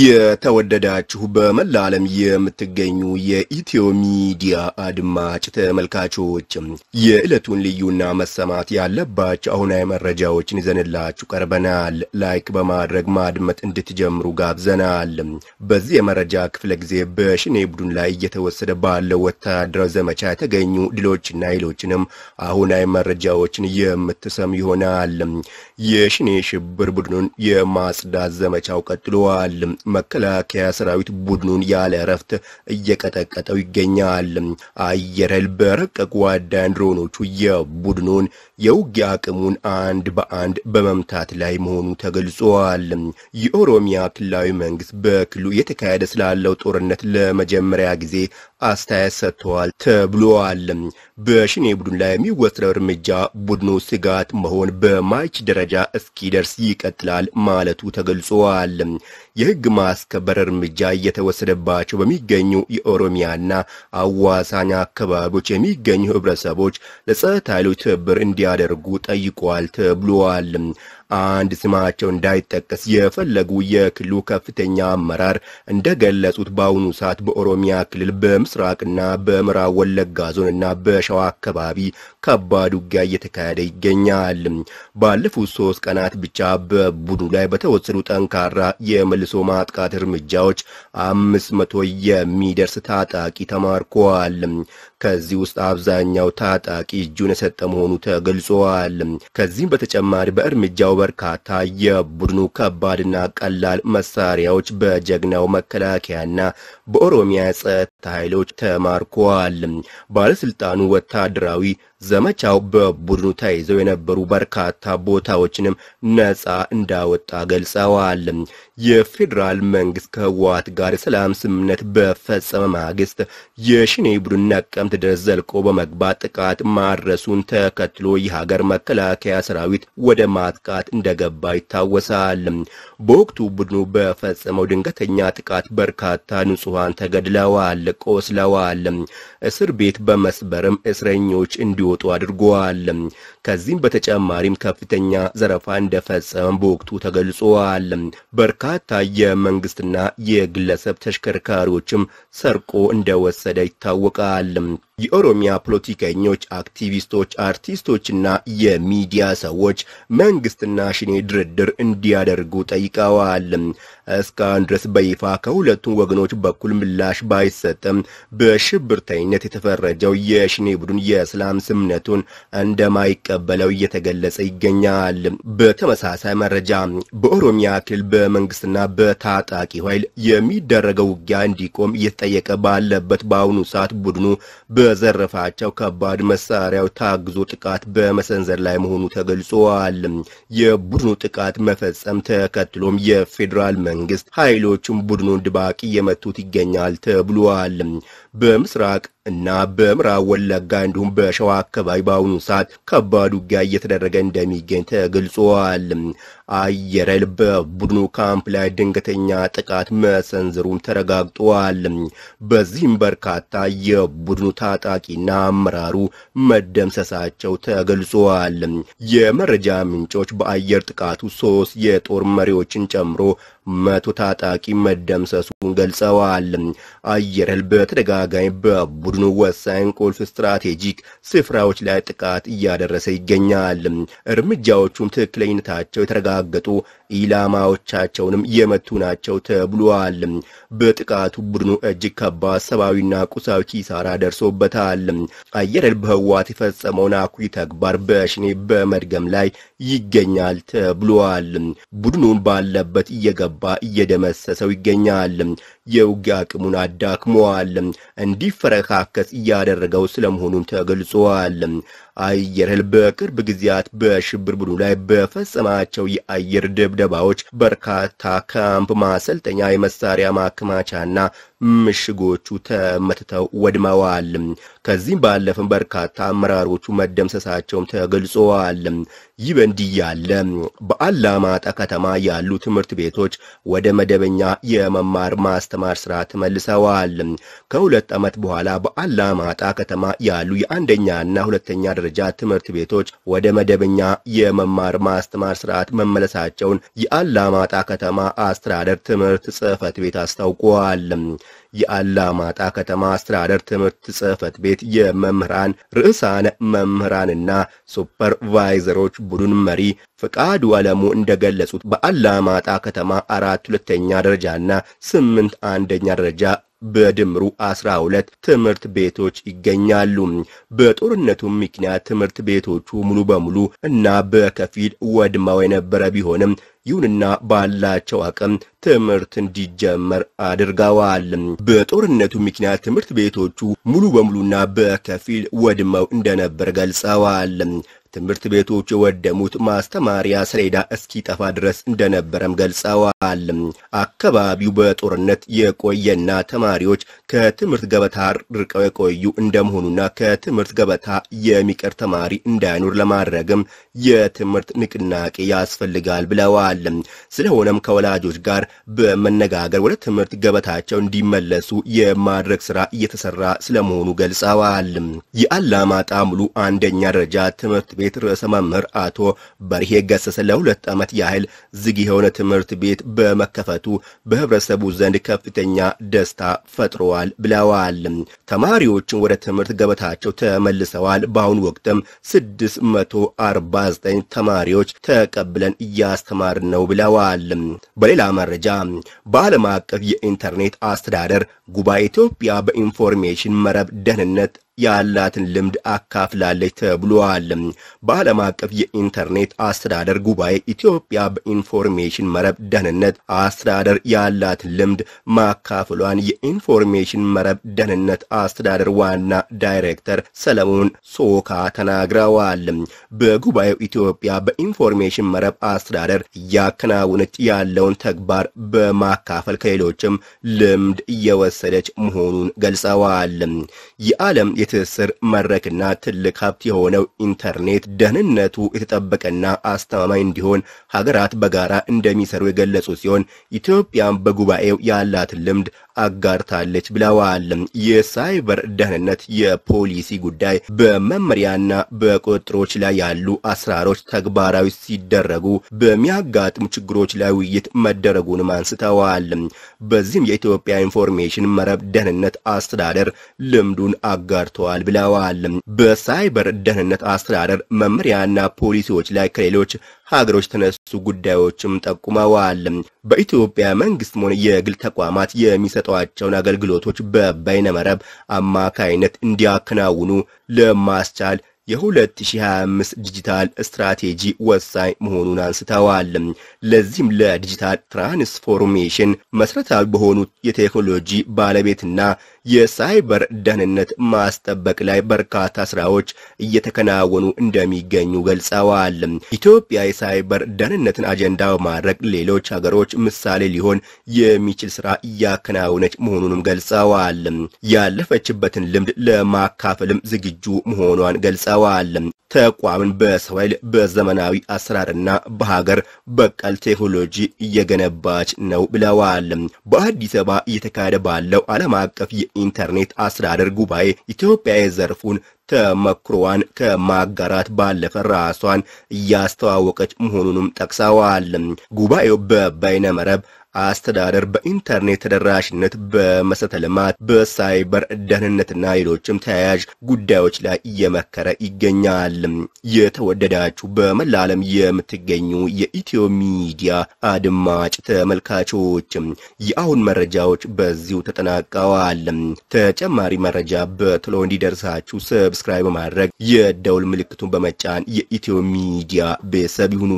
የተወደዳችሁ በመላ ዓለም የምትገኙ የኢትዮ ሚዲያ አድማጭ ተመልካቾች የዕለቱን ልዩና መሰማት ያለባቸው አሁናዊ መረጃዎችን ይዘንላችሁ ቀርበናል። ላይክ በማድረግ ማድመጥ እንድትጀምሩ ጋብዘናል። በዚህ የመረጃ ክፍለ ጊዜ በሽኔ ቡድን ላይ እየተወሰደ ባለው ወታደራዊ ዘመቻ የተገኙ ድሎችና ኃይሎችንም አሁናዊ መረጃዎችን የምትሰሙ ይሆናል። የሽኔ ሽብር ቡድኑን የማጽዳት ዘመቻው ቀጥሏል። መከላከያ ሰራዊት ቡድኑን ያለ እረፍት እየቀጠቀጠው ይገኛል። አየር ኃይል በረቀቁ አዳን ድሮኖቹ የቡድኑን የውጊያ አቅሙን አንድ በአንድ በመምታት ላይ መሆኑ ተገልጿል። የኦሮሚያ ክልላዊ መንግስት በክሉ የተካሄደ ስላለው ጦርነት ለመጀመሪያ ጊዜ አስተያየት ሰጥተዋል ተብሏል። በሽኔ ቡድን ላይ የሚወስደው እርምጃ ቡድኑ ስጋት መሆን በማይች ደረጃ እስኪደርስ ይቀጥላል ማለቱ ተገልጿል። የህግ ማስከበር እርምጃ እየተወሰደባቸው በሚገኙ የኦሮሚያና አዋሳኝ አካባቢዎች የሚገኙ ህብረተሰቦች ለጸጥታ ኃይሎች ትብብር እንዲያ እንዲያደርጉ ጠይቋል ተብሏል። አንድ ስማቸው እንዳይጠቀስ የፈለጉ የክልሉ ከፍተኛ አመራር እንደገለጹት በአሁኑ ሰዓት በኦሮሚያ ክልል በምስራቅና በምዕራብ ወለጋ ዞንና በሸዋ አካባቢ ከባድ ውጊያ እየተካሄደ ይገኛል። ባለፉት ሶስት ቀናት ብቻ በቡድኑ ላይ በተወሰዱ ጠንካራ የመልሶ ማጥቃት እርምጃዎች አምስት መቶ የሚደርስ ታጣቂ ተማርከዋል። ከዚህ ውስጥ አብዛኛው ታጣቂ እጁን የሰጠ መሆኑ ተገልጿል። ከዚህም በተጨማሪ በእርምጃው በርካታ የቡድኑ ከባድና ቀላል መሳሪያዎች በጀግናው መከላከያና በኦሮሚያ ጸጥታ ኃይሎች ተማርከዋል። ባለስልጣኑ ወታደራዊ ዘመቻው በቡድኑ ተይዘው የነበሩ በርካታ ቦታዎችንም ነጻ እንዳወጣ ገልጸዋል። የፌዴራል መንግስት ከህወሓት ጋር የሰላም ስምምነት በፈጸመ ማግስት የሽኔ ቡድን ነቀምት ድረስ ዘልቆ በመግባት ጥቃት ማድረሱን ተከትሎ የሀገር መከላከያ ሰራዊት ወደ ማጥቃት እንደገባ ይታወሳል። በወቅቱ ቡድኑ በፈጸመው ድንገተኛ ጥቃት በርካታ ንጹሐን ተገድለዋል፣ ቆስለዋል። እስር ቤት በመስበርም እስረኞች እንዲሁ እንዲወጡ አድርጓል። ከዚህም በተጨማሪም ከፍተኛ ዘረፋ እንደፈጸመ በወቅቱ ተገልጿል። በርካታ የመንግስትና የግለሰብ ተሽከርካሪዎችም ሰርቆ እንደወሰደ ይታወቃል። የኦሮሚያ ፖለቲከኞች፣ አክቲቪስቶች፣ አርቲስቶችና የሚዲያ ሰዎች መንግስትና ሽኔ ድርድር እንዲያደርጉ ጠይቀዋል። እስካሁን ድረስ በይፋ ከሁለቱም ወገኖች በኩል ምላሽ ባይሰጥም በሽብርተኝነት የተፈረጀው የሽኔ ቡድን የሰላም ስምነቱን እንደማይቀበለው እየተገለጸ ይገኛል። በተመሳሳይ መረጃ በኦሮሚያ ክልል በመንግስትና በታጣቂ ኃይል የሚደረገው ውጊያ እንዲቆም እየተጠየቀ ባለበት በአሁኑ ሰዓት ቡድኑ በዘረፋቸው ከባድ መሳሪያው ታግዞ ጥቃት በመሰንዘር ላይ መሆኑ ተገልጿል። የቡድኑ ጥቃት መፈጸም ተከትሎም የፌዴራል መንግስት ኃይሎችም ቡድኑን ድባቅ እየመቱት ይገኛል ተብሏል። በምስራቅ እና በምዕራብ ወለጋ እንዲሁም በሸዋ አካባቢ በአሁኑ ሰዓት ከባድ ውጊያ እየተደረገ እንደሚገኝ ተገልጿል። አየር ኃይል በቡድኑ ካምፕ ላይ ድንገተኛ ጥቃት መሰንዝሩም ተረጋግጧል። በዚህም በርካታ የቡድኑ ታጣቂና አመራሩ መደምሰሳቸው ተገልጿል። የመረጃ ምንጮች በአየር ጥቃቱ ሶስት የጦር መሪዎችን ጨምሮ መቶ ታጣቂ መደምሰሱን ገልጸዋል። አየር ኃይል በተደጋጋሚ በቡ ቡድኑ ወሳኝ ቁልፍ ስትራቴጂክ ስፍራዎች ላይ ጥቃት እያደረሰ ይገኛል። እርምጃዎቹም ትክክለኝነታቸው የተረጋገጡ ኢላማዎቻቸውንም የመቱ ናቸው ተብሏል። በጥቃቱ ቡድኑ እጅግ ከባድ ሰብአዊና ቁሳዊ ኪሳራ ደርሶበታል። አየር ኃይል በህወሓት የፈጸመውን አኩሪ ተግባር በሽኔ በመድገም ላይ ይገኛል ተብሏል። ቡድኑን ባለበት እየገባ እየደመሰሰው ይገኛል። የውጊያ አቅሙን አዳክመዋል፣ እንዲፈረካከስ እያደረገው ስለመሆኑም ተገልጿል። አየር ኃይል በቅርብ ጊዜያት በሽብር ቡድኑ ላይ በፈጸማቸው የአየር ድብደባዎች በርካታ ካምፕ፣ ማሰልጠኛ፣ የመሳሪያ ማከማቻና ምሽጎቹ ተመትተው ወድመዋል። ከዚህም ባለፈም በርካታ አመራሮቹ መደምሰሳቸውም ተገልጸዋል። ይህ በእንዲህ ያለ በአላማጣ ከተማ ያሉ ትምህርት ቤቶች ወደ መደበኛ የመማር ማስተማር ስራ ተመልሰዋል። ከሁለት ዓመት በኋላ በአላማጣ ከተማ ያሉ የአንደኛና ሁለተኛ ደረጃ ትምህርት ቤቶች ወደ መደበኛ የመማር ማስተማር ስርዓት መመለሳቸውን የአላማጣ ከተማ አስተዳደር ትምህርት ጽህፈት ቤት አስታውቋል። የአላማጣ ከተማ አስተዳደር ትምህርት ጽህፈት ቤት የመምህራን ርዕሳነ መምህራንና ሱፐርቫይዘሮች ቡድን መሪ ፍቃዱ አለሙ እንደገለጹት በአላማጣ ከተማ አራት ሁለተኛ ደረጃና ስምንት አንደኛ ደረጃ በድምሩ 12 ትምህርት ቤቶች ይገኛሉ። በጦርነቱ ምክንያት ትምህርት ቤቶቹ ሙሉ በሙሉ እና በከፊል ወድመው የነበረ ቢሆንም ይሁንና ባላቸው አቅም ትምህርት እንዲጀመር አድርገዋል። በጦርነቱ ምክንያት ትምህርት ቤቶቹ ሙሉ በሙሉና በከፊል ወድመው እንደነበር ገልጸዋል። ትምህርት ቤቶች የወደሙት ማስተማሪያ ሰሌዳ እስኪጠፋ ድረስ እንደነበረም ገልጸዋል። አካባቢው በጦርነት የቆየና ተማሪዎች ከትምህርት ገበታ ርቀው የቆዩ እንደመሆኑና ከትምህርት ገበታ የሚቀር ተማሪ እንዳይኖር ለማድረግም የትምህርት ንቅናቄ ያስፈልጋል ብለዋል። ስለሆነም ከወላጆች ጋር በመነጋገር ወደ ትምህርት ገበታቸው እንዲመለሱ የማድረግ ስራ እየተሰራ ስለመሆኑ ገልጸዋል። የአላማጣ ሙሉ አንደኛ ደረጃ ትምህርት ቤት ርዕሰ መምህር አቶ በርሄ ገሰሰ ለሁለት ዓመት ያህል ዝግ የሆነ ትምህርት ቤት በመከፈቱ በህብረተሰቡ ዘንድ ከፍተኛ ደስታ ፈጥረዋል ብለዋል። ተማሪዎችን ወደ ትምህርት ገበታቸው ተመልሰዋል። በአሁኑ ወቅትም 649 ተማሪዎች ተቀብለን እያስተማርን ነው ብለዋል። በሌላ መረጃ በዓለም አቀፍ የኢንተርኔት አስተዳደር ጉባኤ ኢትዮጵያ በኢንፎርሜሽን መረብ ደህንነት ያላትን ልምድ አካፍላለች ተብሏል። በዓለም አቀፍ የኢንተርኔት አስተዳደር ጉባኤ ኢትዮጵያ በኢንፎርሜሽን መረብ ደህንነት አስተዳደር ያላትን ልምድ ማካፍሏን የኢንፎርሜሽን መረብ ደህንነት አስተዳደር ዋና ዳይሬክተር ሰለሞን ሶካ ተናግረዋል። በጉባኤው ኢትዮጵያ በኢንፎርሜሽን መረብ አስተዳደር እያከናወነች ያለውን ተግባር በማካፈል ከሌሎችም ልምድ እየወሰደች መሆኑን ገልጸዋል። የዓለም ትስስር መድረክና ትልቅ ሀብት የሆነው ኢንተርኔት ደህንነቱ የተጠበቀና አስተማማኝ እንዲሆን ሀገራት በጋራ እንደሚሰሩ የገለጹ ሲሆን ኢትዮጵያም በጉባኤው ያላትን ልምድ አጋርታለች ብለዋል። የሳይበር ደህንነት የፖሊሲ ጉዳይ በመመሪያና በቁጥጥሮች ላይ ያሉ አስራሮች ተግባራዊ ሲደረጉ በሚያጋጥሙ ችግሮች ላይ ውይይት መደረጉንም አንስተዋል። በዚህም የኢትዮጵያ ኢንፎርሜሽን መረብ ደህንነት አስተዳደር ልምዱን አጋርተዋል ብለዋል። በሳይበር ደህንነት አስተዳደር መመሪያና ፖሊሲዎች ላይ ከሌሎች ሀገሮች ተነሱ ጉዳዮችም ጠቁመዋል። በኢትዮጵያ መንግስትም ሆነ የግል ተቋማት የሚሰጧቸውን አገልግሎቶች በበይነመረብ አማካይነት እንዲያከናውኑ ለማስቻል የ2025 ዲጂታል ስትራቴጂ ወሳኝ መሆኑን አንስተዋል። ለዚህም ለዲጂታል ትራንስፎርሜሽን መሰረታዊ በሆኑት የቴክኖሎጂ ባለቤትና የሳይበር ደህንነት ማስጠበቅ ላይ በርካታ ስራዎች እየተከናወኑ እንደሚገኙ ገልጸዋል። ኢትዮጵያ የሳይበር ደህንነትን አጀንዳ በማድረግ ሌሎች ሀገሮች ምሳሌ ሊሆን የሚችል ስራ እያከናወነች መሆኑንም ገልጸዋል። ያለፈችበትን ልምድ ለማካፈልም ዝግጁ መሆኗን ገልጸዋል። ገልጸዋል። ተቋምን በሰው ኃይል በዘመናዊ አሰራርና በሀገር በቀል ቴክኖሎጂ እየገነባች ነው ብለዋል። በአዲስ አበባ እየተካሄደ ባለው ዓለም አቀፍ የኢንተርኔት አስተዳደር ጉባኤ ኢትዮጵያ የዘርፉን ተመክሮዋን ከማጋራት ባለፈ ራሷን እያስተዋወቀች መሆኑንም ጠቅሰዋል። ጉባኤው በበይነመረብ አስተዳደር፣ በኢንተርኔት ተደራሽነት፣ በመሰረተ ልማት፣ በሳይበር ደህንነትና ሌሎችም ተያያዥ ጉዳዮች ላይ እየመከረ ይገኛል። የተወደዳችሁ በመላ ዓለም የምትገኙ የኢትዮ ሚዲያ አድማጭ ተመልካቾች የአሁን መረጃዎች በዚሁ ተጠናቀዋል። ተጨማሪ መረጃ በቶሎ እንዲደርሳችሁ ሰብስክራይብ በማድረግ የደውል ምልክቱን በመጫን የኢትዮ ሚዲያ ቤተሰብ ይሁኑ።